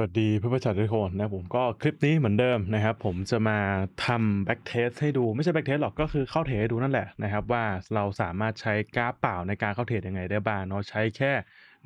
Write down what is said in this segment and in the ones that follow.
สวัสดีเพื่อนผู้ชกคนนะผมก็คลิปนี้เหมือนเดิมนะครับผมจะมาทำแบ็กเทสให้ดูไม่ใช่แบ็กเทสหรอก ก็คือเข้าเทสให้ดูนั่นแหละนะครับว่าเราสามารถใช้กราฟเปล่าในการเข้าเทสยังไงได้บ้างเนาะใช้แค่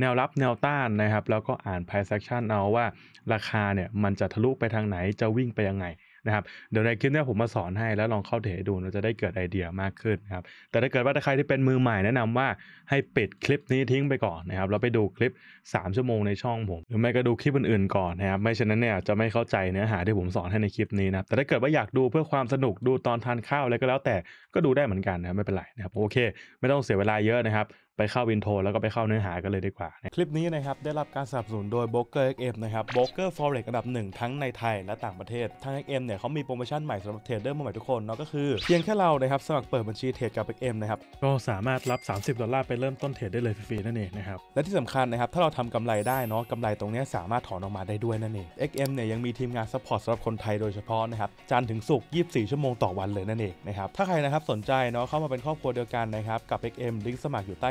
แนวรับแนวต้านนะครับแล้วก็อ่าน price action เอาว่าราคาเนี่ยมันจะทะลุไปทางไหนจะวิ่งไปยังไงนะครับเดี๋ยวในคลิปนี้ผมมาสอนให้แล้วลองเข้าเทดูเราจะได้เกิดไอเดียมากขึ้นนะครับ แต่ถ้าเกิดว่าใครที่เป็นมือใหม่แนะนำว่าให้ปิดคลิปนี้ทิ้งไปก่อนนะครับแล้วไปดูคลิป 3 ชั่วโมงในช่องผมหรือไม่ก็ดูคลิปอื่นๆก่อนนะครับไม่เช่นนั้นเนี่ยจะไม่เข้าใจเนื้อหาที่ผมสอนให้ในคลิปนี้นะแต่ถ้าเกิดว่าอยากดูเพื่อความสนุกดูตอนทานข้าวอะไรก็แล้วแต่ก็ดูได้เหมือนกันนะไม่เป็นไรนะครับโอเค ไม่ต้องเสียเวลาเยอะนะครับไปเข้าวินโทรแล้วก็ไปเข้าเนื้อหากันเลยดีกว่า คลิปนี้นะครับ ได้รับการสนับสนุนโดย b r o k e r XM นะครับบ r o อ e r f อ r e x อันดับหนึ่งทั้งในไทยและต่างประเทศทาง XM เนี่ยเขามีโปรโมชั่นใหม่สำหรับเทรดเดอร์มใหม่ทุกคนเนาะก็คือเพียงแค่เรานะครับ สมัครเปิดบัญชีเทรดกับ XM นะครับ ก็สามารถรับ 30ดอลลาร์ไปเริ่มต้นเทรดได้เลยฟรีๆนั่นเองนะครับและที่สำคัญนะครับถ้าเราทำกำไรได้เนาะกำไรตรงนี้สามารถถอนออกมาได้ด้วยนั่นเอง XM เนี่ยยังมีทีมงานซัพพอร์ตสำหรับคนไทยโดยเฉพาะนะครับจันถึงศุกร์24 ชั่วโมงต่อวันเลยนั่นเองนะครับถ้าใครนะครับสนใจเนาะเข้ามาเป็นครอบครัวเดียวกันนะครับกับ XM ลิงก์สมัครอยู่ใต้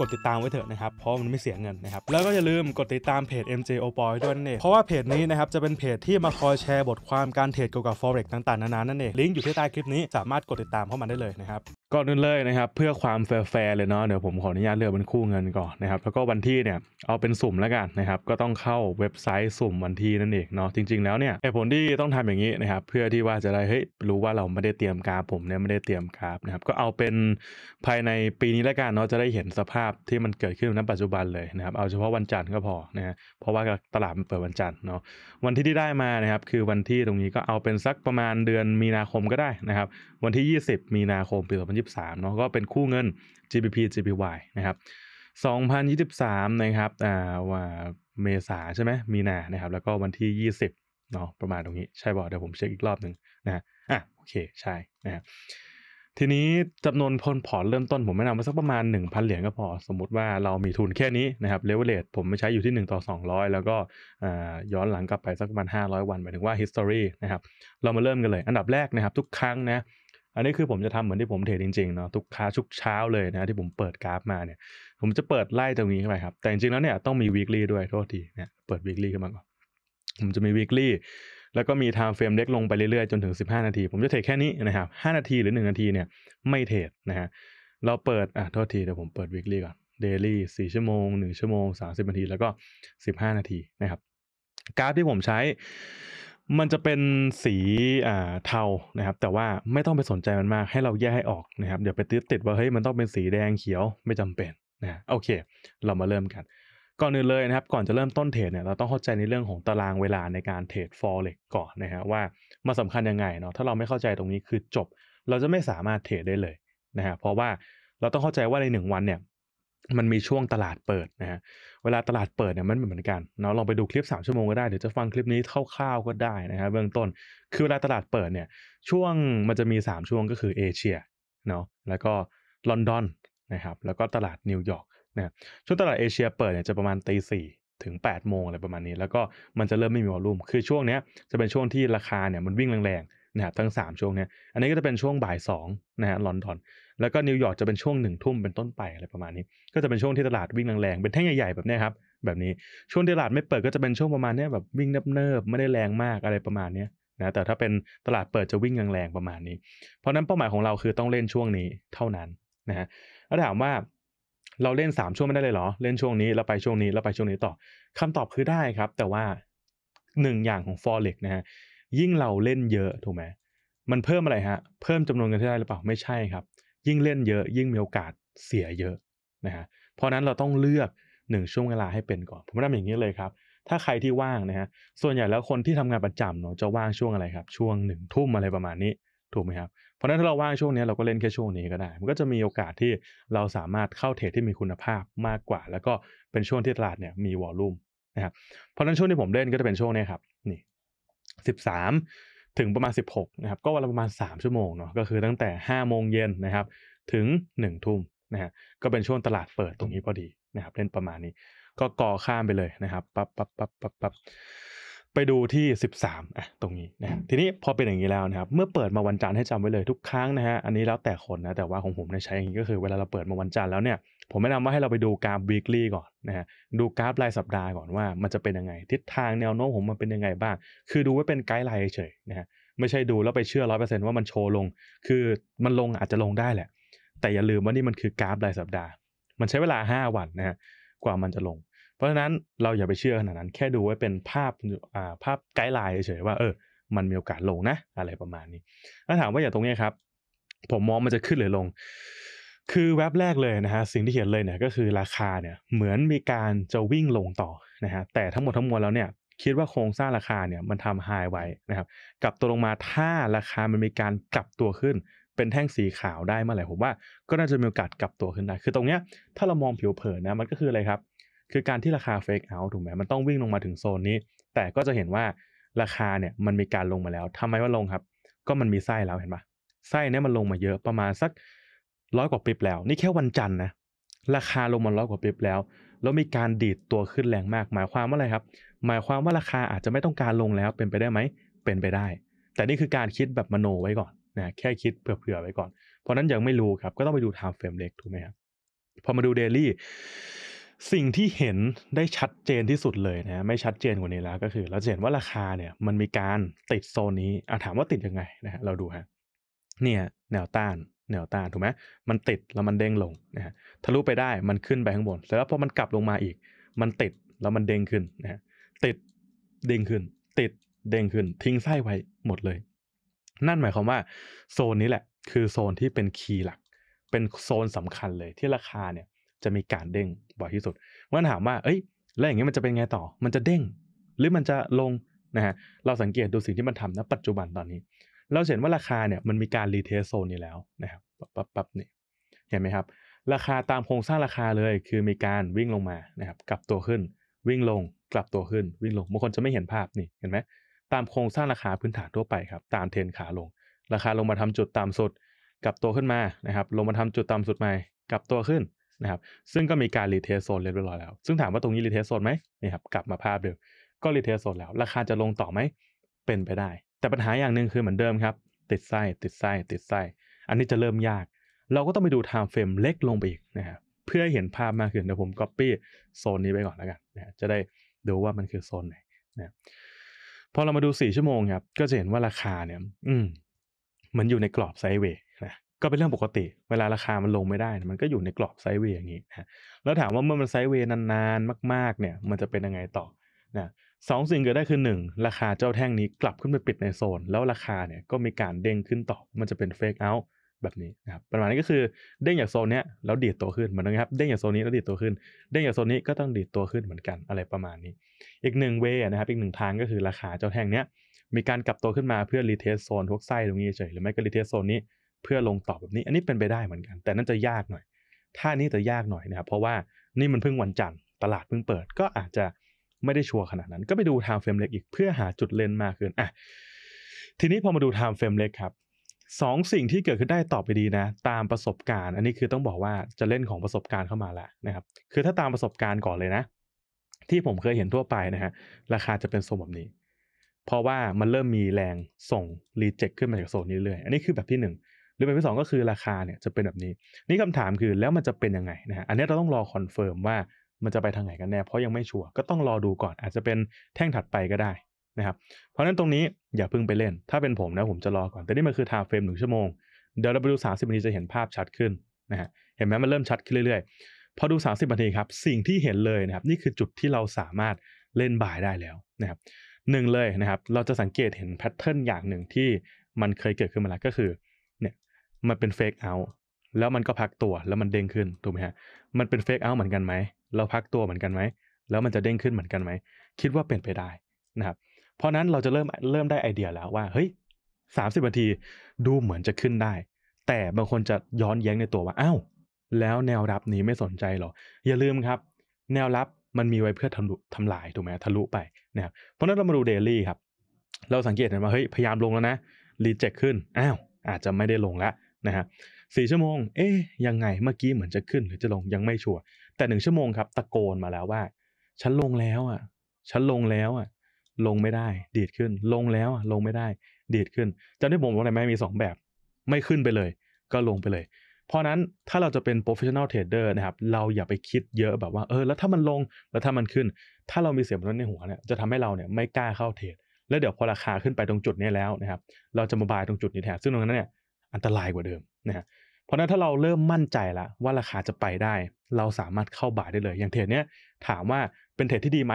กดติดตามไว้เถอะนะครับ เพราะมันไม่เสียเงินนะครับ แล้วก็อย่าลืมกดติดตามเพจ MJ o p o y ด้วยนั่นเองเพราะว่าเพจนี้นะครับจะเป็นเพจที่มาคอยแชร์บทความการเทรดเกี่ยวกับ forex ต่างๆ นานา นั่นเอง ลิงก์อยู่ที่ใต้คลิปนี้ สามารถกดติดตามเข้ามาได้เลยนะครับ ก่อนอื่นเลยนะครับเพื่อความแฟร์เลยเนาะ เดี๋ยวผมขออนุญาตเลือกเป็นคู่เงินก่อนนะครับ แล้วก็วันที่เนี่ยเอาเป็นสุ่มแล้วกันนะครับ ก็ต้องเข้าเว็บไซต์สุ่มวันที่นั่นเองเนาะ จริงๆ แล้วเนี่ยผลที่ต้องทำอย่างนี้นะครับเพื่อที่ว่าจะได้เฮ้ยรู้ว่าเราไม่ได้เตรียมกราฟผมเนี่ยไม่ได้เตรียมกราฟนะครับก็เอาเป็นภายในปีนี้แล้วกันเนาะจะได้เห็นสภาพพที่มันเกิดขึ้นในปัจจุบันเลยนะครับ เอาเฉพาะวันจันทร์ก็พอนะฮะ เพราะว่าตลาดมันเปิดวันจันทร์เนาะ วันที่ที่ได้มานะครับ คือวันที่ตรงนี้ก็เอาเป็นสักประมาณเดือนมีนาคมก็ได้นะครับ วันที่ 20 มีนาคมปี2023เนาะ ก็เป็นคู่เงิน GBP GBY นะครับ2023นะครับ อ่าว่าเมษาใช่ไหมมีนา นะครับ แล้วก็วันที่ 20เนาะ ประมาณตรงนี้ ใช่บอกเดี๋ยวผมเช็คอีกรอบหนึ่งนะอ่ะ โอเค ใช่ นะครับทีนี้จำนวนพล่อนเริ่มต้นผมแนะนำมาสักประมาณ 1,000 เหรียญก็พอ สมมติว่าเรามีทุนแค่นี้นะครับเลเวอเรจผมไม่ใช้อยู่ที่ 1 ต่อ 200 แล้วก็ย้อนหลังกลับไปสักประมาณ 500 วัน หมายถึงว่า history นะครับเรามาเริ่มกันเลย อันดับแรกนะครับ ทุกครั้งนะอันนี้คือผมจะทำเหมือนที่ผมเทรดจริงๆเนาะทุกค้าทุกเช้าเลยนะที่ผมเปิดกราฟมาเนี่ยผมจะเปิดไล่ตรงนี้เข้าไปครับแต่จริงๆแล้วเนี่ยต้องมี weekly ด้วยโทษทีเนี่ยเปิด weekly ขึ้นมาก่อนผมจะมี weekly แล้วก็มีไทม์เฟรมเล็กลงไปเรื่อยๆ จนถึง 15 นาที ผมจะเทรดแค่นี้นะครับ 5 นาทีหรือ 1 นาทีเนี่ย ไม่เทรดนะฮะเราเปิด อ่ะ โทษที เดี๋ยวผมเปิดวิกฤตก่อนเดลี่ 4 ชั่วโมง 1 ชั่วโมง 30 นาที แล้วก็ 15 นาทีนะครับ กราฟที่ผมใช้มันจะเป็นสีอ่าเทานะครับ แต่ว่าไม่ต้องไปสนใจมันมาก ให้เราแยกให้ออกนะครับเดี๋ยวไปติดติดว่าเฮ้ยมันต้องเป็นสีแดงเขียวไม่จำเป็นนะ โอเค เรามาเริ่มกันก่อนอื่นเลยนะครับก่อนจะเริ่มต้นเทรดเนี่ยเราต้องเข้าใจในเรื่องของตารางเวลาในการเทรด forex ก่อนนะฮะว่ามาสำคัญยังไงเนาะถ้าเราไม่เข้าใจตรงนี้คือจบ เราจะไม่สามารถเทรดได้เลยนะฮะเพราะว่าเราต้องเข้าใจว่าใน1วันเนี่ยมันมีช่วงตลาดเปิดนะฮะเวลาตลาดเปิดเนี่ยมันเหมือนกันเนาะลองไปดูคลิป3ชั่วโมงก็ได้เดี๋ยวจะฟังคลิปนี้คร่าวๆก็ได้นะฮะเบื้องต้นคือเวลาตลาดเปิดเนี่ยช่วงมันจะมี3ช่วงก็คือเอเชียเนาะแล้วก็ลอนดอนนะครับแล้วก็ตลาดนิวยอร์กนะช่วงตลาดเอเชียเปิดเนี่ยจะประมาณตีสี่ถึง8โมงอะไรประมาณนี้ แล้วก็มันจะเริ่มไม่มีวอลลุ่มคือช่วงนี้จะเป็นช่วงที่ราคาเนี่ยมันวิ่งแรงๆนะครับทั้ง 3 ช่วงเนี้ยอันนี้ก็จะเป็นช่วงบ่าย2นะฮะลอนดอนแล้วก็นิวยอร์กจะเป็นช่วงหนึ่งทุ่มเป็นต้นไปอะไรประมาณนี้ ก็จะเป็นช่วงที่ตลาดวิ่งแรงๆ เป็นแท่งใหญ่ๆแบบนี้ครับแบบนี้ช่วงตลาดไม่เปิดก็จะเป็นช่วงประมาณนี้แบบวิ่งเนิบๆไม่ได้แรงมากอะไรประมาณนี้นะแต่ถ้าเป็นตลาดเปิดจะวิ่งแรงๆประมาณนี้เพราะนั้นเป้าหมายของเราคือต้องเล่นช่วงนี้เท่านั้นนะฮะแล้วถามว่าเราเล่น3ช่วงไม่ได้เลยเหรอ เล่นช่วงนี้แล้วไปช่วงนี้แล้วไปช่วงนี้ต่อ คำตอบคือได้ครับแต่ว่าหนึ่งอย่างของ forex นะฮะยิ่งเราเล่นเยอะถูกไหมมันเพิ่มอะไรฮะ เพิ่มจำนวนเงินที่ได้หรือเปล่าไม่ใช่ครับ ยิ่งเล่นเยอะ ยิ่งมีโอกาสเสียเยอะนะฮะเพราะนั้นเราต้องเลือกหนึ่งช่วงเวลาให้เป็น ก่อน ผมแนะนำอย่างนี้เลยครับ ถ้าใครที่ว่างนะฮะส่วนใหญ่แล้วคนที่ทำงานประจำเนาะจะว่างช่วงอะไรครับ ช่วงหนึ่งทุ่มอะไรประมาณนี้ ถูกไหมครับเพราะนั้นถ้าเราว่างช่วงนี้เราก็เล่นแค่ช่วงนี้ก็ได้ มันก็จะมีโอกาสที่เราสามารถเข้าเทรดที่มีคุณภาพมากกว่า แล้วก็เป็นช่วงที่ตลาดเนี่ย มีวอลลุ่มนะครับ เพราะนั้นช่วงที่ผมเล่นก็จะเป็นช่วงนี้ครับ นี่ามถึงประมาณ16นะครับ ก็วันละประมาณ3ชั่วโมงเนาะก็คือตั้งแต่5โมงเย็นนะครับ ถึง1ทุ่มนะฮะก็เป็นช่วงตลาดเปิดตรงนี้พอดีนะครับ เล่นประมาณนี้ ก็ก่อข้ามไปเลยนะครับปั๊บปับป๊บปั๊บปั๊บไปดูที่ 13อ่ะตรงนี้นะทีนี้พอเป็นอย่างนี้แล้วนะครับเมื่อเปิดมาวันจันทร์ให้จำไว้เลยทุกครั้งนะฮะอันนี้แล้วแต่คนนะแต่ว่าของผมเนี่ยใช้อย่างนี้ก็คือเวลาเราเปิดมาวันจันทร์แล้วเนี่ย ผมแนะนำว่าให้เราไปดูกราฟ weekly ก่อนนะฮะดูกราฟรายสัปดาห์ก่อนว่ามันจะเป็นยังไง ทิศทางแนวโน้มของมันเป็นยังไงบ้างคือดูไว้เป็นไกด์ไลน์เฉยนะฮะไม่ใช่ดูแล้วไปเชื่อร้อยเปอร์เซ็นต์ว่ามันโชว์ลงคือมันลงอาจจะลงได้แหละ แต่อย่าลืมว่านี่มันคือกราฟรายสัปดาห์มันใช้เวลา 5 วันนะฮะกว่ามันจะลงเพราะฉะนั้นเราอย่าไปเชื่อขนาดนั้นแค่ดูไว้เป็นภาพภาพไกด์ไลน์เฉยๆว่า เออมันมีโอกาสลงนะ อะไรประมาณนี้ถ้าถามว่าอย่างตรงนี้ครับ ผมมองมันจะขึ้นหรือลง คือแว็บแรกเลยนะฮะสิ่งที่เห็นเลยเนี่ย ก็คือราคาเนี่ยเหมือนมีการจะวิ่งลงต่อนะฮะแต่ทั้งหมดทั้งมวลแล้วเนี่ยคิดว่าโครงสร้างราคาเนี่ย มันทำไฮไว้นะครับ กลับตัวลงมาถ้าราคามันมีการกลับตัวขึ้น เป็นแท่งสีขาวได้เมื่อไหร่ผมว่า ก็น่าจะมีโอกาสกลับตัวขึ้นได้คือตรงเนี้ยถ้าเรามองผิวเผินนะมันก็คืออะไรครับคือการที่ราคาเฟกเอาถูกไหมมันต้องวิ่งลงมาถึงโซนนี้ แต่ก็จะเห็นว่าราคาเนี่ยมันมีการลงมาแล้ว ทำไมว่าลงครับ ก็มันมีไส้แล้วเห็นปะไส้เนี่ยมันลงมาเยอะประมาณสักร้อยกว่าปิบแล้ว นี่แค่วันจันทร์นะราคาลงมาร้อยกว่าปิบแล้ว แล้วมีการดีดตัวขึ้นแรงมาก หมายความว่าอะไรครับ หมายความว่าราคาอาจจะไม่ต้องการลงแล้วเป็นไปได้ไหมเป็นไปได้ แต่นี่คือการคิดแบบมโนไว้ก่อนนะแค่คิดเผื่อๆไว้ก่อน เพราะนั้นยังไม่รู้ครับก็ต้องไปดูไทม์เฟรมเล็กถูกไหมครับพอมาดูเดลี่สิ่งที่เห็นได้ชัดเจนที่สุดเลยนะไม่ชัดเจนกว่านี้แล้ว ก็คือเราเห็นว่าราคาเนี่ย มันมีการติดโซนนี้อาถามว่าติดยังไงนะฮะเราดูฮะเนี่ย แนวต้าน แนวต้านถูกไหมมันติดแล้วมันเด้งลงนะฮะทะลุไปได้มันขึ้นไปข้างบนแล้วพอมันกลับลงมาอีก มันติดแล้วมันเด้งขึ้นนะฮะติดเด้งขึ้น ติดเด้งขึ้น ทิ้งไส้ไว้หมดเลย นั่นหมายความว่า โซนนี้แหละ คือโซนที่เป็นคีย์หลัก เป็นโซนสำคัญเลยที่ราคาเนี่ยจะมีการเด้งบ่อยที่สุดเมื่อถามว่า เอ้ย แล้วอย่างนี้มันจะเป็นไงต่อ มันจะเด้ง หรือมันจะลงนะฮะ เราสังเกตดูสิ่งที่มันทำนะปัจจุบันตอนนี้ เราเห็นว่าราคาเนี่ยมันมีการรีเทสโซนนี้แล้วนะครับปั๊บปั๊บนี่ เห็นไหมครับ ราคาตามโครงสร้างราคาเลย คือมีการวิ่งลงมานะครับ กลับตัวขึ้น วิ่งลง กลับตัวขึ้น วิ่งลงบางคนจะไม่เห็นภาพนี่ เห็นไหมตามโครงสร้างราคาพื้นฐานทั่วไปครับ ตามเทรนขาลง ราคาลงมาทำจุดต่ำสุด กลับตัวขึ้นมา นะครับ ลงมาทำจุดต่ำสุดใหม่ กลับตัวขึ้นนะครับซึ่งก็มีการรีเทสโซนเรียบร้อยแล้ว ซึ่งถามว่าตรงนี้รีเทสโซนไหมนี่ครับ กลับมาภาพเดิมก็รีเทสโซนแล้ว ราคาจะลงต่อไหม เป็นไปได้ แต่ปัญหาอย่างหนึ่งคือเหมือนเดิมครับ ติดไส้ติดไส้ ติดไส้ อันนี้จะเริ่มยาก เราก็ต้องไปดูไทม์เฟรมเล็กลงไปอีกนะครับเพื่อให้เห็นภาพมากขึ้น เดี๋ยวผมก๊อปปี้โซนนี้ไปก่อนแล้วกันนะจะได้ดูว่ามันคือโซนไหนนะพอเรามาดู4ชั่วโมงครับ ก็จะเห็นว่าราคาเนี่ย อืมมันอยู่ในกรอบไซด์เวย์นะก็เป็นเรื่องปกติ เวลาราคามันลงไม่ได้ มันก็อยู่ในกรอบไซด์เวย์อย่างนี้นะแล้วถามว่าเมื่อมันไซด์เวย์นาน ๆมากๆ เนี่ย มันจะเป็นยังไงต่อ นะสองสิ่งเกิดได้คือหนึ่งราคาเจ้าแท่งนี้กลับขึ้นไปปิดในโซน แล้วราคาเนี่ย ก็มีการเด้งขึ้นต่อ มันจะเป็นเฟกเอาท์แบบนี้นะครับประมาณนี้ก็คือเด้งจากโซนเนี้ย แล้วดีดตัวขึ้นเหมือนนครับ เด้งจากโซนนี้ แล้วดีดตัวขึ้น เด้งจากโซนนี้ก็ต้องดีดตัวขึ้นเหมือนกัน อะไรประมาณนี้ อีกหนึ่งเวนะครับ อีกหนึ่งทางก็คือราคาเจ้าแท่งเนี้ยมีการกลับตัวขึ้นมาเพื่อรีเทสโซนทุกไส้ตรงนี้เฉยหรือไม่ก็รีเทสโซนนี้เพื่อลงตอบแบบนี้ อันนี้เป็นไปได้เหมือนกัน แต่นั่นจะยากหน่อยท่านี้จะยากหน่อยนะครับเพราะว่านี่มันเพิ่งวันจันทร์ตลาดเพิ่งเปิดก็อาจจะไม่ได้ชัวร์ขนาดนั้น ก็ไปดูไทม์เฟรมเล็กอีกเพื่อหาจุดเล่นมากขึ้นอ่ะทีนี้พอมาดูไทม์เฟรมเล็กครับสองสิ่งที่เกิดขึ้นได้ตอบไปดีนะ ตามประสบการณ์ อันนี้คือต้องบอกว่าจะเล่นของประสบการณ์เข้ามาและนะครับ คือถ้าตามประสบการณ์ก่อนเลยนะ ที่ผมเคยเห็นทั่วไปนะฮะราคาจะเป็นโซนแบบนี้เพราะว่ามันเริ่มมีแรงส่งรีเจ็คขึ้นมาจากโซนนี้เรื่อยอันนี้คือแบบที่หนึ่งรือแบบที่2ก็คือราคาเนี่ยจะเป็นแบบนี้ นี่คำถามคือแล้วมันจะเป็นยังไงนะฮะอันนี้เราต้องรอคอนเฟิร์มว่ามันจะไปทางไหนกันแน่เพราะยังไม่ชัวร์ก็ต้องรอดูก่อนอาจจะเป็นแท่งถัดไปก็ได้นะครับเพราะฉะนั้นตรงนี้อย่าเพิ่งไปเล่น ถ้าเป็นผมนะผมจะรอก่อนแต่นี่มันคือทาเฟรมหนึ่งชั่วโมง เดี๋ยวเราไปดู 30นาที จะเห็นภาพชัดขึ้นนะฮะเห็นไหมมันเริ่มชัดขึ้นเรื่อยๆพอดู 30นาทีครับสิ่งที่เห็นเลยนะครับนี่คือจุดที่เราสามารถเล่นบ่ายได้แล้วนะครับหนึ่งเลยนะครับเราจะสังเกตเห็นแพทเทิร์นอย่างหนึ่งที่มันเคยเกิดขึ้นมาแล้วก็คือเนี่ยมันเป็นเฟกเอาแล้วมันก็พักตัวแล้วมันเด้งขึ้นถูกไหมฮะมันเป็นเฟกเอาเหมือนกันไหมเราพักตัวเหมือนกันไหมแล้วมันจะเด้งขึ้นเหมือนกันไหมคิดว่าเป็นไปได้นะครับ เพราะนั้นเราจะเริ่มเริ่มได้ไอเดียแล้วว่า เฮ้ยสามสิบนาทีดูเหมือนจะขึ้นได้ แต่บางคนจะย้อนแย้งในตัวว่าอ้าวแล้วแนวรับนี้ไม่สนใจหรออย่าลืมครับ แนวรับมันมีไว้เพื่อทำลุทำลายถูกไหมทะลุไปนะครับเพราะนั้นเรามาดูเดลี่ครับเราสังเกตเห็นว่าเฮ้ยพยายามลงแล้วนะรีเจ็คขึ้นอ้าวอาจจะไม่ได้ลงแล้วนะฮะสี่ชั่วโมงเอ๊ยยังไงเมื่อกี้เหมือนจะขึ้นหรือจะลงยังไม่ชัวร์แต่หนึ่งชั่วโมงครับ ตะโกนมาแล้วว่า ฉันลงแล้วอ่ะฉันลงแล้วอ่ะลงไม่ได้ดีดขึ้นลงแล้วอ่ะ ลงไม่ได้ ดีดขึ้นจำได้ผมว่าอะไรไหมมี2แบบไม่ขึ้นไปเลย ก็ลงไปเลย เพราะนั้นถ้าเราจะเป็น professional trader นะครับเราอย่าไปคิดเยอะแบบว่าเออแล้วถ้ามันลงแล้วถ้ามันขึ้น ถ้าเรามีเสียงมนันในหัวเนี่ยจะทำให้เราเนี่ยไม่กล้าเข้าเทรดแล้วเดี๋ยวพอราคาขึ้นไปตรงจุดนี้แล้วนะครับ เราจะมาบายตรงจุดนี้แทนซึ่งตรงนั้นเนี่ยอันตรายกว่าเดิม นะฮะเพราะนั้นถ้าเราเริ่มมั่นใจละวว่าราคาจะไปได้ เราสามารถเข้าบ่ายได้เลย อย่างเทรดเนี้ยถามว่าเป็นเทรดที่ดีไหม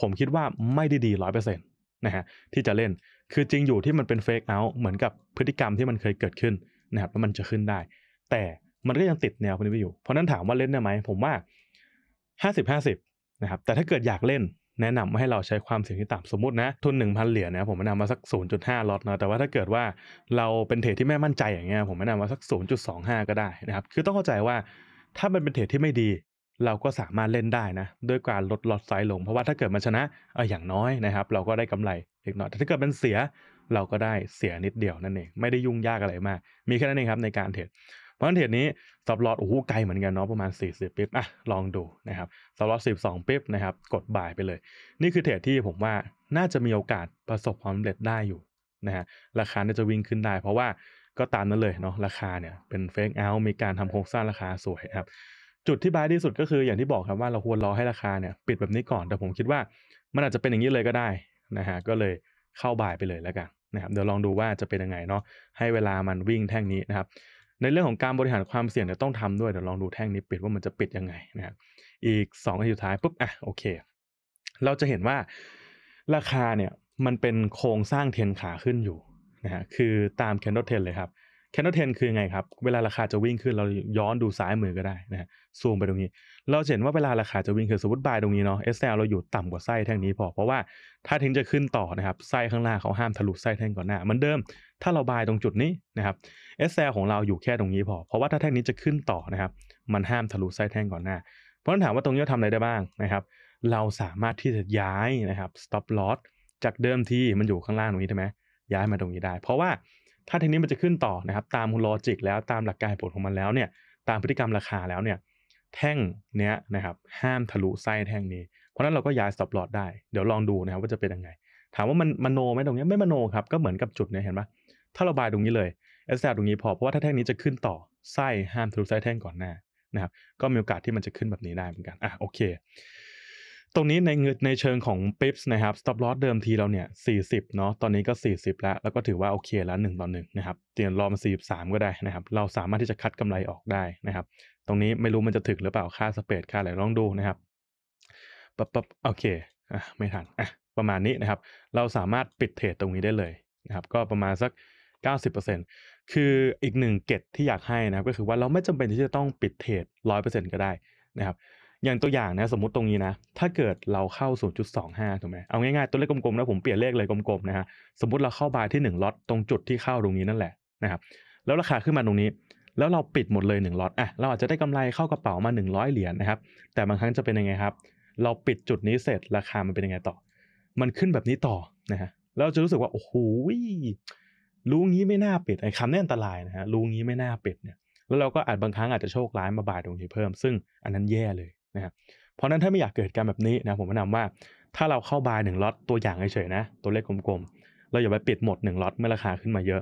ผมคิดว่าไม่ได้ดีร้อยเปอร์เซ็นต์นะฮะที่จะเล่นคือจริงอยู่ที่มันเป็นเฟกเอาเหมือนกับพฤติกรรมที่มันเคยเกิดขึ้นนะครับแล้วมันจะขึ้นได้ แต่มันก็ยังติดแนวพวกนี้ไปอยู่เพราะนั้นถามว่าเล่นได้ไหมผมว่า 50-50นะครับแต่ถ้าเกิดอยากเล่นแนะนำให้เราใช้ความเสี่ยงที่ต่ำสมมตินะทุน1,000 เหรียญนะผมแนะนำมาสัก 0.5ลอตนะแต่ว่าถ้าเกิดว่าเราเป็นเทรดที่ไม่มั่นใจอย่างเงี้ยผมแนะนำมาสัก 0.25 ก็ได้นะครับคือต้องเข้าใจว่าถ้ามันเป็นเทรดที่ไม่ดีเราก็สามารถเล่นได้นะด้วยการลดลอตไซส์ลง เพราะว่าถ้าเกิดมันชนะเอออย่างน้อยนะครับเราก็ได้กำไรเล็กน้อยแต่ถ้าเกิดมันเสียเราก็ได้เสียนิดเดียวนั่นเองไม่ได้ยุ่งยากอะไรมากมีแค่นั้นเองครับในการเทรดพราะฉะนั้นเทรดนี้สับลอดโอ้โหไกลเหมือนกันเนาะประมาณ 40ปิ๊บอ่ะลองดูนะครับสับลอสิบสองปิ๊บนะครับ กดบ่ายไปเลย นี่คือเทรดที่ผมว่าน่าจะมีโอกาสประสบความสำเร็จได้อยู่นะฮะราคาจะวิ่งขึ้นได้ เพราะว่าก็ตามนั้นเลยเนาะราคาเนี่ย เป็นเฟกเอาท์มีการทำโครงสร้างราคาสวยครับจุดที่บายที่สุดก็คืออย่างที่บอกครับว่าเราควรรอให้ราคาเนี่ยปิดแบบนี้ก่อนแต่ผมคิดว่า มันอาจจะเป็นอย่างนี้เลยก็ได้นะฮะก็เลยเข้าบ่ายไปเลยแล้วกันนะครับเดี๋ยวลองดูว่าจะเป็นยังไงเนาะให้เวลามันวิ่งแท่งนี้นะครับในเรื่องของการบริหารความเสี่ยงเดี๋ยวต้องทำด้วย เดี๋ยวลองดูแท่งนี้ปิดว่ามันจะปิดยังไงนะครับอีก2อันสุดท้าย ปุ๊บ อ่ะโอเค เราจะเห็นว่าราคาเนี่ยมันเป็นโครงสร้างเทนขาขึ้นอยู่นะฮะคือตามแคนด l e t r e เลยครับแคนด l e t r e คือไงครับ เวลาราคาจะวิ่งขึ้นเราย้อนดูซ้ายมือก็ได้นะฮะซูมไปตรงนี้ เราเห็นว่าเวลาราคาจะวิ่งคือสมมติบายตรงนี้เนาะเอสแอลเราอยู่ต่ำกว่าไส้แท่งนี้พอเพราะว่าถ้าทึงจะขึ้นต่อนะครับไส้ข้างหน้าเขาห้ามทะลุไส้แท่งก่อนหน้าเหมือนเดิมถ้าเราบายตรงจุดนี้นะครับ SL ของเราอยู่แค่ตรงนี้พอ เพราะว่าถ้าแท่งนี้จะขึ้นต่อนะครับ มันห้ามทะลุไส้แท่งก่อนหน้า เพราะนั้นถามว่าตรงนี้ทำอะไรได้บ้างนะครับ เราสามารถที่จะย้ายนะครับ stop loss จากเดิมที่มันอยู่ข้างล่างตรงนี้ใช่ไหมย้ายมาตรงนี้ได้ เพราะว่าถ้าแท่งนี้มันจะขึ้นต่อนะครับตามลอจิกแล้วตามหลักการผลของมันแล้วเนี่ย ตามพฤติกรรมราคาแล้วเนี่ยแท่งเนี้ยนะครับห้ามทะลุไส้แท่งนี้ เพราะนั้นเราก็ย้าย stop loss ได้ เดี๋ยวลองดูนะครับว่าจะเป็นยังไง ถามว่ามันมโนไหมตรงนี้ไม่มโนครับก็เหมือนกับจุดเนี่ยเห็นปะถ้าเราบายตรงนี้เลยแอสซทตรงนี้พอเพราะว่าถ้าแท่งนี้จะขึ้นต่อ ไส้ห้ามทะลุไส้แท่งก่อนหน้านะครับ ก็มีโอกาสที่มันจะขึ้นแบบนี้ได้เหมือนกัน อ่ะโอเค ตรงนี้ในเงินในเชิงของ๊บส์นะครับสต็อปลอสเดิมทีเราเนี่ย 40เนาะ ตอนนี้ก็ 40 แล้ว แล้วก็ถือว่าโอเคแล้ว 1 ต่อ1นะครับ เตรียมรอมา43ก็ได้นะครับ เราสามารถที่จะคัดกำไรออกได้นะครับ ตรงนี้ไม่รู้มันจะถึงหรือเปล่า ค่าสเปดค่าอะไรลองดูนะครับ ปั๊บปั๊บโอเค อ่ะไม่ทัน อ่ะประมาณนี้นะครับ เราสามารถปิดเทรดตรงนี้ได้เลยนะครับ ก็ประมาณสัก 90%คืออีกหนึ่งเกตที่อยากให้นะครับก็คือว่าเราไม่จำเป็นที่จะต้องปิดเทรดร้อยเปอร์เซ็นต์ก็ได้นะครับอย่างตัวอย่างนะสมมติตรงนี้นะถ้าเกิดเราเข้า0.25ถูกไหมเอาง่ายๆตัวเลขกลมๆนะผมเปลี่ยนเลขเลยกลมๆนะฮะสมมติเราเข้าบายที่1ล็อตตรงจุดที่เข้าตรงนี้นั่นแหละนะครับแล้วราคาขึ้นมาตรงนี้ แล้วเราปิดหมดเลย1ล็อตอ่ะเราอาจจะได้กำไรเข้ากระเป๋ามา 100 เหรียญนนะครับ แต่บางครั้งจะเป็นยังไงครับ เราปิดจุดนี้เสร็จราคามันเป็นยังไงต่อ มันขึ้นแบบนี้ต่อนะฮะแล้วจะรู้สึกว่าโอ้โหรู้งี้ไม่น่าเป็ดไอ้คำนี้อันตรายนะฮะรู้งี้ไม่น่าเป็ดเนี่ย แล้วเราก็อาจบางครั้งอาจจะโชคร้ายมาบาดตรงนี้เพิ่มซึ่งอันนั้นแย่เลยนะฮะเพราะนั้นถ้าไม่อยากเกิดการแบบนี้นะผมแนะนำว่าถ้าเราเข้าบายหนึ่งล็อตตัวอย่างเฉยๆนะ ตัวเลขกลมๆเราอย่าไปปิดหมดหนึ่งล็อตเมื่อราคาขึ้นมาเยอะ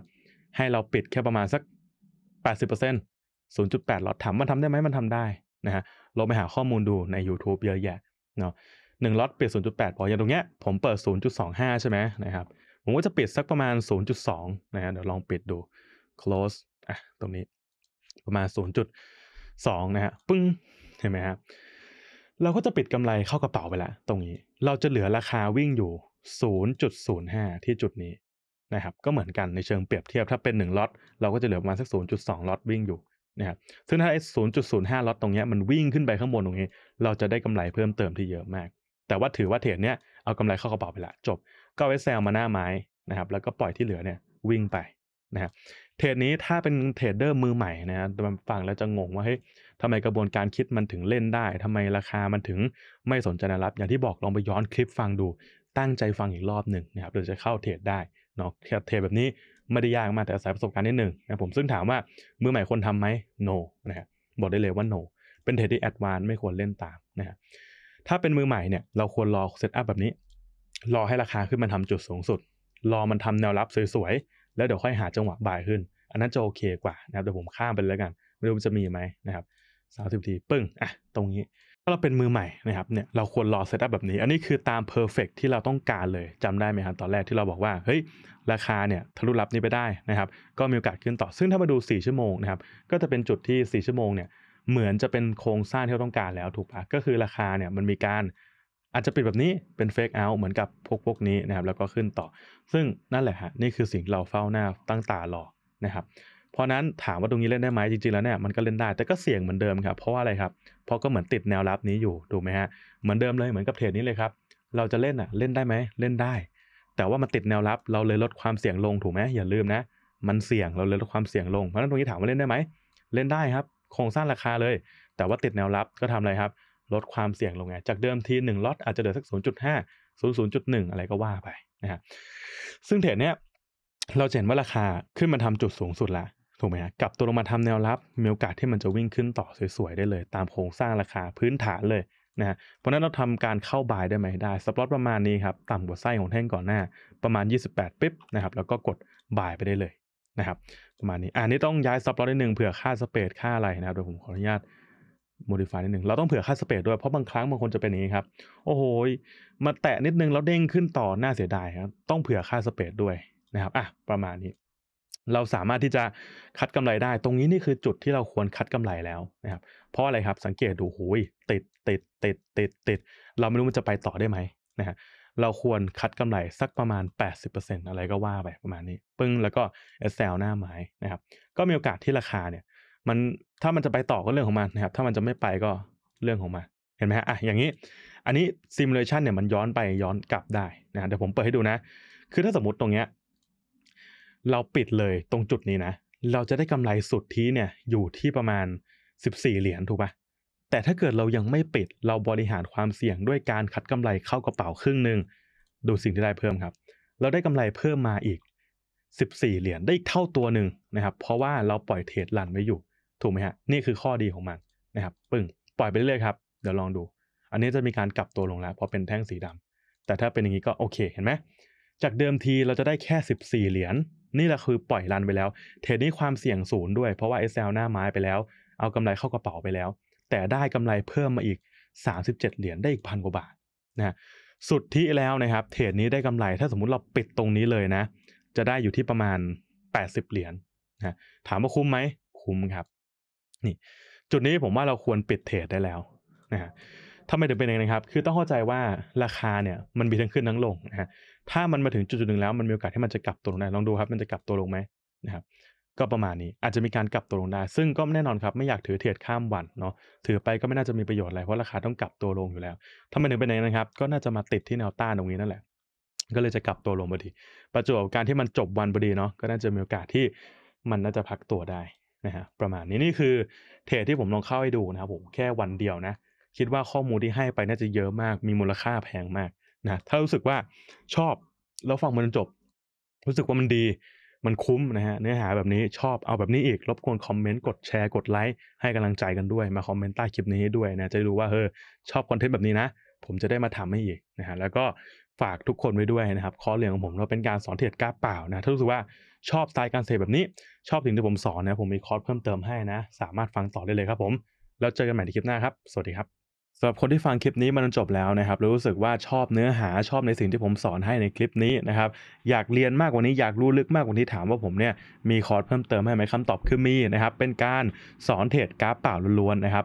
ให้เราปิดแค่ประมาณสัก80% 0.8ล็อตถามมันทำได้ไหมมันทำได้นะฮะเราไปหาข้อมูลดูใน YouTube เยอะแยะเนาะหนึ่งล็อตเปิด0.8พออย่างตรงเนี้ยผมเปิด0.25ใช่ไหมนะครับผมก็จะปิดสักประมาณ 0.2 นะฮะเดี๋ยวลองปิดดู close อ่ะ ตรงนี้ประมาณ 0.2 นะฮะ ปึ้ง เห็นไหมครับ เราก็จะปิดกำไรเข้ากระเป๋าไปแล้ว ตรงนี้ เราจะเหลือราคาวิ่งอยู่ 0.05 ที่จุดนี้นะครับ ก็เหมือนกันในเชิงเปรียบเทียบถ้าเป็น1ล็อต เราก็จะเหลือประมาณสัก 0.2 ล็อตวิ่งอยู่นะครับซึ่งถ้าไอ้0.05 ล็อตตรงนี้มันวิ่งขึ้นไปข้างบนตรงนี้ เราจะได้กำไรเพิ่มเติมที่เยอะมาก แต่ว่าถือว่าเทรดเนี้ยเอากำไรเข้ากระเป๋าไปละจบก็เวสแซลมาหน้าไม้นะครับแล้วก็ปล่อยที่เหลือเนี่ยวิ่งไปนะครับเทรดนี้ถ้าเป็นเทรดเดอร์มือใหม่นะฮะฟังแล้วจะงงว่าเฮ้ยทำไมกระบวนการคิดมันถึงเล่นได้ ทำไมราคามันถึงไม่สนใจรับ อย่างที่บอกลองไปย้อนคลิปฟังดูตั้งใจฟังอีกรอบหนึ่งนะครับเดี๋ยวจะเข้าเทรดได้เนาะเทรดแบบนี้ไม่ได้ยากมากแต่อาศัยประสบการณ์นิดหนึ่งนะผมซึ่งถามว่ามือใหม่คนทำไหม no นะฮะบอกได้เลยว่า no เป็นเทรดที่แอดวานไม่ควรเล่นตามนะฮะถ้าเป็นมือใหม่เนี่ยเราควรรอเซตอัพแบบนี้รอให้ราคาขึ้นมันทำจุดสูงสุด รอมันทำแนวรับสวยๆ แล้วเดี๋ยวค่อยหาจังหวะบ่ายขึ้น อันนั้นจะโอเคกว่านะครับเดี๋ยวผมข้ามไปแล้วกัน ไม่รู้จะมีไหมนะครับสาวสิบทีปึ้ง อ่ะ ตรงนี้ ถ้าเราเป็นมือใหม่นะครับ เนี่ย เราควรรอเซตอัพแบบนี้ อันนี้คือตามเพอร์เฟกที่เราต้องการเลยจำได้ไหมครับ ตอนแรกที่เราบอกว่า เฮ้ย ราคาเนี่ยทะลุรับนี้ไปได้นะครับ ก็มีโอกาสขึ้นต่อ ซึ่งถ้ามาดู 4 ชั่วโมงนะครับ ก็จะเป็นจุดที่ 4 ชั่วโมงเนี่ย เหมือนจะเป็นโครงสร้างที่เราต้องการแล้วถูกปะก็คือราคาเนี่ยมันมีการอาจจะปิดแบบนี้เป็นเฟกเอาเหมือนกับพวกพวกนี้นะครับแล้วก็ขึ้นต่อ ซึ่งนั่นแหละฮะนี่คือสิ่งเราเฝ้าหน้าตั้งตารอนะครับเพราะนั้นถามว่าตรงนี้เล่นได้ไหมจริงๆแล้วเนี่ยมันก็เล่นได้แต่ก็เสี่ยงเหมือนเดิมครับ เพราะว่าอะไรครับเพราะก็เหมือนติดแนวรับนี้อยู่ถูกไหมฮะเหมือนเดิมเลยเหมือนกับเทรดนี้เลยครับ เราจะเล่นอ่ะเล่นได้ไหมเล่นได้ แต่ว่ามันติดแนวรับ เราเลยลดความเสี่ยงลงถูกไหมอย่าลืมนะมันเสี่ยงเราเลยลดความเสี่ยงลงเพราะนั้นตรงนี้ถามว่าเล่นได้ไหมเล่นได้ครับโครงสร้างราคาเลย แต่ว่าติดแนวรับก็ทำอะไรครับลดความเสี่ยงลงไงจากเดิมที1ล็อตอาจจะเหลือสัก 0.5 0.1 อะไรก็ว่าไปนะฮะซึ่งเทรดเนี้ยเราเห็นว่าราคาขึ้นมาทำจุดสูงสุดละถูกไหมฮะกลับตัวลงมาทำแนวรับมีโอกาสที่มันจะวิ่งขึ้นต่อสวยๆ ได้เลย ตามโครงสร้างราคาพื้นฐานเลยนะฮะเพราะนั้นเราทำการเข้าบายได้ไหมได้สปอตประมาณนี้ครับ ต่ำกว่าไส้ของแท่งก่อนหน้า ประมาณ 28ปิ๊บนะครับแล้วก็กดบายไปได้เลยนะครับประมาณนี้อันนี้ต้องย้ายสปอตนิดนึงเผื่อค่าสเปดค่าอะไรนะครับเดี๋ยวผมขออนุญาตโมดิฟายนิดหนึ่งเราต้องเผื่อค่าสเปซด้วยเพราะบางครั้งบางคนจะเป็นอย่างนี้ครับโอ้โหมาแตะนิดนึงแล้วเด้งขึ้นต่อหน้าเสียดายครับต้องเผื่อค่าสเปซด้วยนะครับอ่ะประมาณนี้ เราสามารถที่จะคัดกำไรได้ ตรงนี้นี่คือจุดที่เราควรคัดกำไรแล้วนะครับเพราะอะไรครับ สังเกตดูหุยติดติด ติด ติด ติด เราไม่รู้มันจะไปต่อได้ไหมนะฮะเราควรคัดกำไรสักประมาณ80%อะไรก็ว่าไปประมาณนี้ปึ้งแล้วก็แซลหน้าไม้นะครับก็มีโอกาสที่ราคาเนี่ย มันถ้ามันจะไปต่อก็เรื่องของมันนะครับ ถ้ามันจะไม่ไปก็เรื่องของมัน เห็นไหมฮะ อ่ะ อย่างนี้ อันนี้ซิมูเลชันเนี่ยมันย้อนไปย้อนกลับได้นะเดี๋ยวผมเปิดให้ดูนะ คือถ้าสมมติตรงเนี้ยเราปิดเลยตรงจุดนี้นะ เราจะได้กำไรสุดที่เนี่ยอยู่ที่ประมาณ14เหรียญถูกปะแต่ถ้าเกิดเรายังไม่ปิดเราบริหารความเสี่ยงด้วยการคัดกำไรเข้ากระเป๋าครึ่งหนึ่งดูสิ่งที่ได้เพิ่มครับ เราได้กำไรเพิ่มมาอีก14เหรียญได้อีกเท่าตัวหนึ่งนะครับ เพราะว่าเราปล่อยเทรดลันไว้อยู่ถูกไหมฮะนี่คือข้อดีของมันนะครับปึ้งปล่อยไปเรื่อยครับ เดี๋ยวลองดู อันนี้จะมีการกลับตัวลงแล้วพอเป็นแท่งสีดำ แต่ถ้าเป็นอย่างนี้ก็โอเคเห็นไหมจากเดิมทีเราจะได้แค่ 14 เหรียญ นี่แหละคือปล่อยรันไปแล้ว เทรดนี้ความเสี่ยงศูนย์ด้วย เพราะว่า SL หน้าไม้ไปแล้ว เอากำไรเข้ากระเป๋าไปแล้ว แต่ได้กำไรเพิ่มมาอีก 37 เหรียญได้อีกพันกว่าบาทนะสุดที่แล้วนะครับเทรดนี้ได้กำไรถ้าสมมุติเราปิดตรงนี้เลยนะ จะได้อยู่ที่ประมาณ 80 เหรียญนะถามว่าคุ้มไหมคุ้มครับนี่จุดนี้ผมว่าเราควรปิดเทรดได้แล้วนะฮะทำไมถึงเป็นอย่างนี้ครับ คือต้องเข้าใจว่าราคาเนี่ยมันมีทั้งขึ้นทั้งลงนะฮะ ถ้ามันมาถึงจุดหนึ่งแล้ว มันมีโอกาสที่มันจะกลับตัวลงได้ลองดูครับมันจะกลับตัวลงไหมนะครับ ก็ประมาณนี้อาจจะมีการกลับตัวลงได้ ซึ่งก็แน่นอนครับไม่อยากถือเทรดข้ามวันเนาะ ถือไปก็ไม่น่าจะมีประโยชน์อะไรเพราะราคาต้องกลับตัวลงอยู่แล้ว ถ้ามถึงเป็นอย่างนี้ครับ ก็น่าจะมาติดที่แนวต้านตรงนี้นั่นแหละ ก็เลยจะกลับตัวลงพอดีประจวบการที่มันจบวันพอดีเนาะก็น่าจะมีโอกาสที่มันน่าจะพักตัวได้นะฮะประมาณนี้นี่คือเทรดที่ผมลองเข้าให้ดูนะครับผมแค่วันเดียวนะ คิดว่าข้อมูลที่ให้ไปน่าจะเยอะมากมีมูลค่าแพงมากนะถ้ารู้สึกว่าชอบแล้วฟังมันจบ รู้สึกว่ามันดีมันคุ้มนะฮะเนื้อหาแบบนี้ชอบเอาแบบนี้อีกรบกวนคอมเมนต์กดแชร์กดไลค์ให้กำลังใจกันด้วยมาคอมเมนต์ใต้คลิปนี้ด้วยนะจะรู้ว่าเออชอบคอนเทนต์แบบนี้นะ ผมจะได้มาทำให้อีกนะฮะแล้วก็ฝากทุกคนไว้ด้วยนะครับ คอร์สเรียนของผมเราเป็นการสอนเทรดกล้าเปล่า นะถ้ารู้สึกว่าชอบสไตล์การเทรดแบบนี้ชอบสิ่งที่ผมสอนนะผมมีคอร์สเพิ่มเติมให้นะ สามารถฟังต่อได้เลยครับผม แล้วเจอกันใหม่ในคลิปหน้าครับ สวัสดีครับสำหรับคนที่ฟังคลิปนี้มันจบแล้วนะครับรู้สึกว่าชอบเนื้อหาชอบในสิ่งที่ผมสอนให้ในคลิปนี้นะครับ อยากเรียนมากกว่านี้อยากรู้ลึกมากกว่านี้ถามว่าผมเนี่ยมีคอร์สเพิ่มเติมให้ไหมคำตอบคือมีนะครับ เป็นการสอนเทรดกราฟเปล่าล้วนๆนะครับ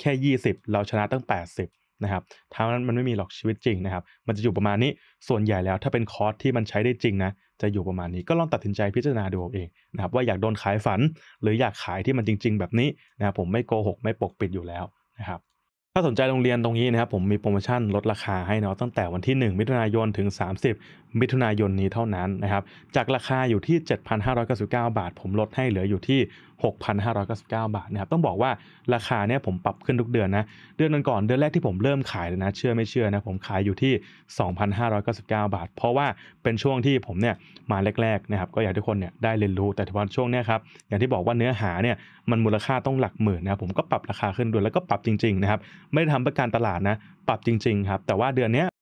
แค่ 20 เราชนะตั้ง 80นะครับเท่านั้นมันไม่มีหรอกชีวิตจริงนะครับมันจะอยู่ประมาณนี้ส่วนใหญ่แล้วถ้าเป็นคอร์สที่มันใช้ได้จริงนะจะอยู่ประมาณนี้ก็ลองตัดสินใจพิจารณาดูเอเองนะครับว่าอยากโดนขายฝัน หรืออยากขายที่มันจริง ๆ แบบนี้นะครับผมไม่โกหกไม่ปกปิดอยู่แล้วนะครับถ้าสนใจโรงเรียนตรงนี้นะครับผมมีโปรโมชั่นลดราคาให้เนาะตั้งแต่วันที่ 1 มิถุนายนถึง 30 มิถุนายนนี้เท่านั้นนะครับจากราคาอยู่ที่ 7,599บาท ผมลดให้เหลืออยู่ที่6,599 บาทนะครับ ต้องบอกว่าราคาเนี่ยผมปรับขึ้นทุกเดือนนะ เดือนก่อนเดือนแรกที่ผมเริ่มขายเลยนะ เชื่อไม่เชื่อนะผมขายอยู่ที่ 2,599 บาท เพราะว่าเป็นช่วงที่ผมเนี่ยมาแรกๆนะครับ ก็อยากทุกคนเนี่ยได้เรียนรู้ แต่ถ้าช่วงเนี้ยครับ อย่างที่บอกว่าเนื้อหาเนี่ยมันมูลค่าต้องหลักหมื่นนะ ผมก็ปรับราคาขึ้นด้วย แล้วก็ปรับจริงๆนะครับ ไม่ได้ทำเพื่อการตลาดนะ ปรับจริงๆครับ แต่ว่าเดือนเนี้ย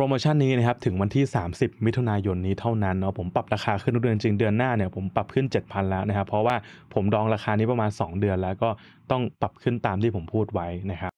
โปรโมชั่นนี้นะครับ ถึงวันที่ 30 มิถุนายนนี้เท่านั้นเนาะผมปรับราคาขึ้นเดือนจริงเดือนหน้าเนี่ยผมปรับขึ้น 7,000 แล้วนะครับ เพราะว่าผมดองราคานี้ประมาณ 2 เดือนแล้วก็ต้องปรับขึ้นตามที่ผมพูดไว้นะครับ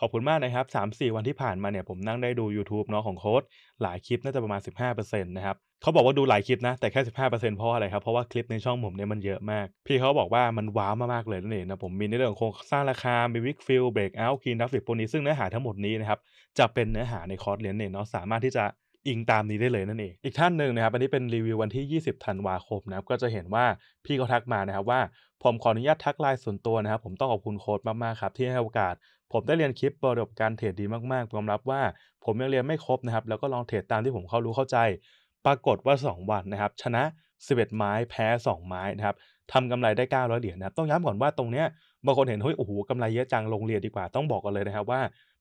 ขอบคุณมากนะครับ 3-4 วันที่ผ่านมาเนี่ยผมนั่งได้ดู YouTube เนาะของโค้ดหลายคลิปน่าจะประมาณ 15%นะครับเขาบอกว่าดูหลายคลิปนะ แต่แค่ 15%เพราะอะไรครับ เพราะว่าคลิปในช่องผมเนี่ยมันเยอะมาก พี่เขาบอกว่ามันว้าวมากๆเลยนั่นเองนะผมมีในเรื่องของโครงสร้างราคามีวิกฟิลเบรกเอาท์คีนดัฟฟิกพวกนี้ซึ่งเนื้อหาทั้งหมดนี้นะครับจะเป็นเนื้อหาในคอร์สเรียนเนี่ยเนาะสามารถที่จะอิงตามนี้ได้เลยนั่นเองอีกท่านหนึ่งนะครับอันนี้เป็นรีวิววันที่ 20ธันวาคมนะครับก็จะเห็นว่าพี่เขาทักมานะครับว่าผมขออนุญาต ทักไลน์ส่วนตัวนะครับ ผมต้องขอบคุณโค้ดมาก ๆ ครับ ที่ให้โอกาส ผมได้เรียนคลิปประสบการเทรดดีมากๆยอมรับว่า ผมยังเรียนไม่ครบนะครับแล้วก็ลองเทรดตามที่ผมเข้ารู้เข้าใจ ปรากฏว่า 2 วันนะครับ ชนะ11ไม้แพ้ 2 ไม้นะครับทำกำไรได้ 900 เหรียญนะครับต้องย้ำก่อนว่าตรงเนี้ยบางคนเห็นเฮ้ยโอ้โหกำไรเยอะจังลงเรียนดีกว่าต้องบอกกันเลยนะครับว่า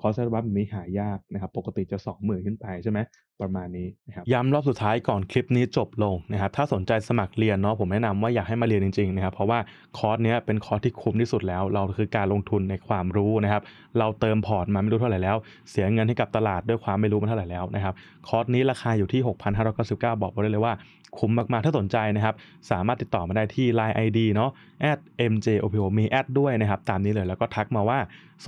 คอร์สอัลบัฟมนี้หายากนะครับ ปกติจะ 20,000 ขึ้นไปใช่ไหม ประมาณนี้นะครับ ย้ำรอบสุดท้ายก่อนคลิปนี้จบลงนะครับ ถ้าสนใจสมัครเรียนเนาะ ผมแนะนำว่าอยากให้มาเรียนจริงๆนะครับ เพราะว่าคอร์สเนี้ยเป็นคอร์สที่คุ้มที่สุดแล้ว เราคือการลงทุนในความรู้นะครับ เราเติมพอร์ตมาไม่รู้เท่าไหร่แล้ว เสียเงินให้กับตลาดด้วยความไม่รู้มาเท่าไหร่แล้วนะครับ คอร์สนี้ราคาอยู่ที่6,599บอกไว้เลยว่าคุ้มมาก ๆ ถ้าสนใจนะครับ สามารถติดต่อมาได้ที่ Line ID เนาะ @mjopo มีแอดด้วยนะครับตามนี้เลยแล้วก็ทักมาว่า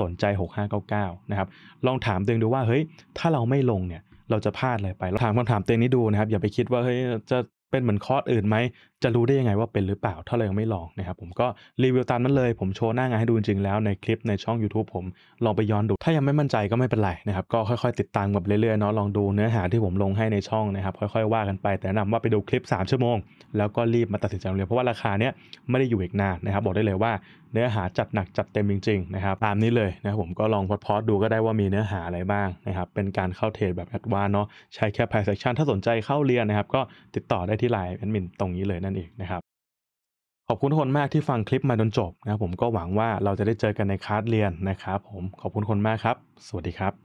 สนใจ 6599นะครับลองถามตัวเองดูว่าเฮ้ยถ้าเราไม่ลงเนี่ย เราจะพลาดอะไรไปถามคำถามตัวเองนี้ดูนะครับ อย่าไปคิดว่าเฮ้ยจะเป็นเหมือนคอร์สอื่นไหมจะรู้ได้ยังไงว่าเป็นหรือเปล่าถ้าเรายังไม่ลองนะครับผมก็รีวิวตามนั้นเลย ผมโชว์หน้างานให้ดูจริงๆแล้วในคลิปในช่อง YouTube ผมลองไปย้อนดูถ้ายังไม่มั่นใจก็ไม่เป็นไรนะครับก็ค่อยๆติดตามกับเรื่อยๆเนาะลองดูเนื้อหาที่ผมลงให้ในช่องนะครับ ค่อยๆว่ากันไปแต่นำว่าไปดูคลิป 3 ชั่วโมง แล้วก็รีบมาตัดสินใจเรียนเพราะว่าราคาเนี้ยไม่ได้อยู่อีกนานนะครับบอกได้เลยว่าเนื้อหาจัดหนักจัดเต็มจริงๆนะครับตามนี้เลยนะผมก็ลองพอดดูก็ได้ว่ามีเนื้อหาอะไรบ้างนะครับเป็นการเข้าเทรดแบบแอดวานเนาะใช้แค่ไพ่เซ็กชันถ้าสนใจเข้าเรียนนะครับก็ติดต่อได้ที่ไลน์แอดมินตรงนี้เลยนั่นเองนะครับขอบคุณทุกคนมากที่ฟังคลิปมาจนจบนะผมก็หวังว่าเราจะได้เจอกันในคลาสเรียนนะครับผมขอบคุณคนมากครับสวัสดีครับ